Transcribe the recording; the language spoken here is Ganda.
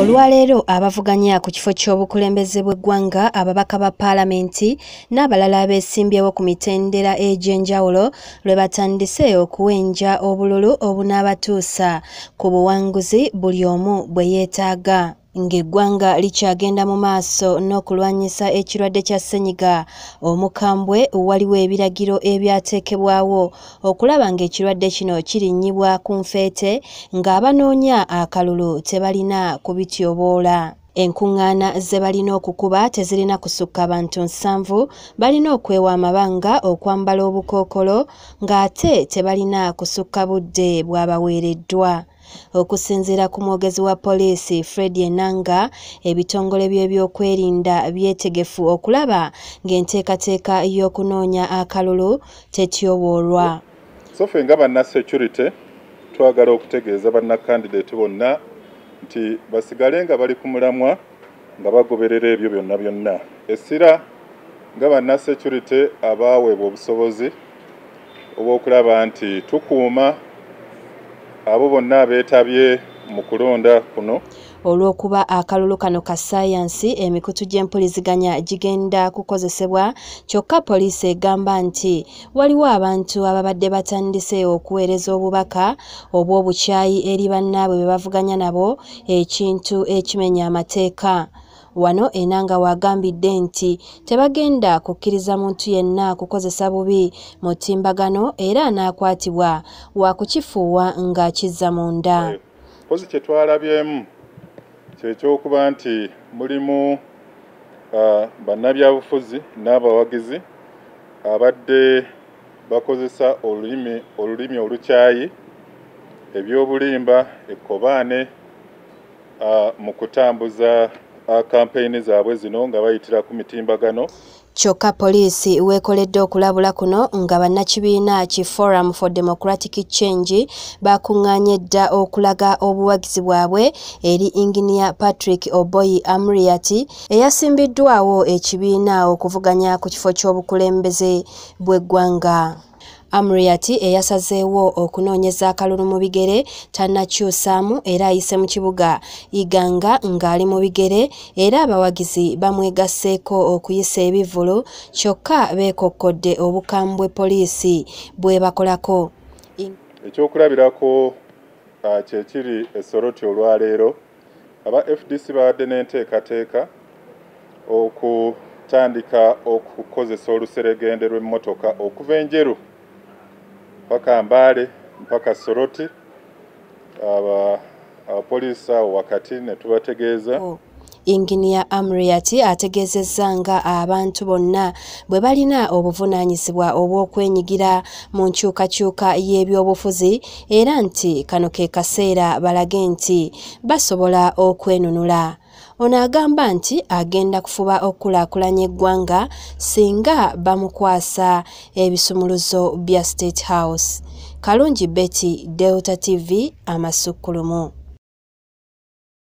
olwaleero abavuganya ku kifo ky'obukulembeze bw'eggwanga ababaka ba paalamenti n'abalala abeesimbyewo ku mitendera egy'enjawulo lwe batandise okuwenja obululu obunaabatuusa ku buwanguzi buli omu bwe yeetaaga ng'eggwanga likyagenda mu maaso n'okulwanyisa ekirwadde kya ssenyiga omukambwe waliwo ebiragiro ebyateekebwawo okulaba ng'ekirwadde kino kirinnyibwa ku nfeete ng'abanoonya akalulu tebalina kubityoboola enkuŋŋaana ze balina okukuba tezirina kusukka bantu nsanvu balina okwewa amabanga okwambala obukookolo ng'ate tebalina kusukka budde bwabaweereddwa okusinziira ku mwogezi wa poliisi fred enanga ebitongole by'ebyokwerinda byetegefu okulaba ng'enteekateeka y'okunoonya akalulu tetyobolwa sofe nga banna security twagala okutegeeza banna kandidate bonna nti basigale nga bali ku mulamwa nga bagoberera ebyo byonna byonna essira nga banna security abaaweebwa obusobozi obw'okulaba nti tukuuma abo bonna abeetabye mu kulonda kuno olw'okuba akalulu kano ka sayansi emikutu gy'empuliziganya gigenda kukozesebwa kyokka poliisi egamba nti waliwo abantu ababadde batandise okuweereza obubaka obw'obukyayi eri bannaabwe bebavuganya nabo ekintu ekimenya amateeka wano enanga wagambidde nti tebagenda kukkiriza muntu yenna kukozesa bubi mutimbagano era anaakwatibwa wakukifuuwa ng'akizza munda kozi kyetwalabyemu kyekyokuba nti mulimu bannabyabufuzi n'abawagizi abadde bakozesa olulimi olulimi olukyayi ebyobulimba ekkobaane mu kutambuza kampeyini zaabwe zino nga bayitira ku mitimbagano kyokka poliisi weekoledde okulabula kuno nga bannakibiina ki forum for democratic change bakuŋŋaanye dda okulaga obuwagizi bwabwe eri inginia patrick oboyi amriat eyasimbiddwawo ekibiina okuvuganya ku kifo ky'obukulembeze bw'eggwanga amriyati eyasazeewo okunoonyeza akalulu mu bigere tannakyusaamu era ayise mu kibuga iganga ng'ali mu bigere era abawagizi bamwegasseeko okuyisa ebivulu kyokka beekokkodde obukamu bwe poliisi bwe bakolako ekyokulabirako kyekiri esoroti olwaleero aba fdc babadde n'enteekateeka okutandika okukozesa oluseregende lw'emmotoka okuva enjeru mpaka Mbale mpaka Soroti aba abapoliisi awo wakati ne tubategeeza Inginia oh, Amriati ategezezza nga abantu bonna bwe balina obuvunaanyizibwa obw'okwenyigira mu nkyukakyuka y'ebyobufuzi era nti kano ke kaseera balage nti basobola okwenunula ono agamba nti agenda kufuba okulaakulanya eggwanga singa bamukwasa ebisumuluzo bya state house kalungi betty delta tv amasukkulumu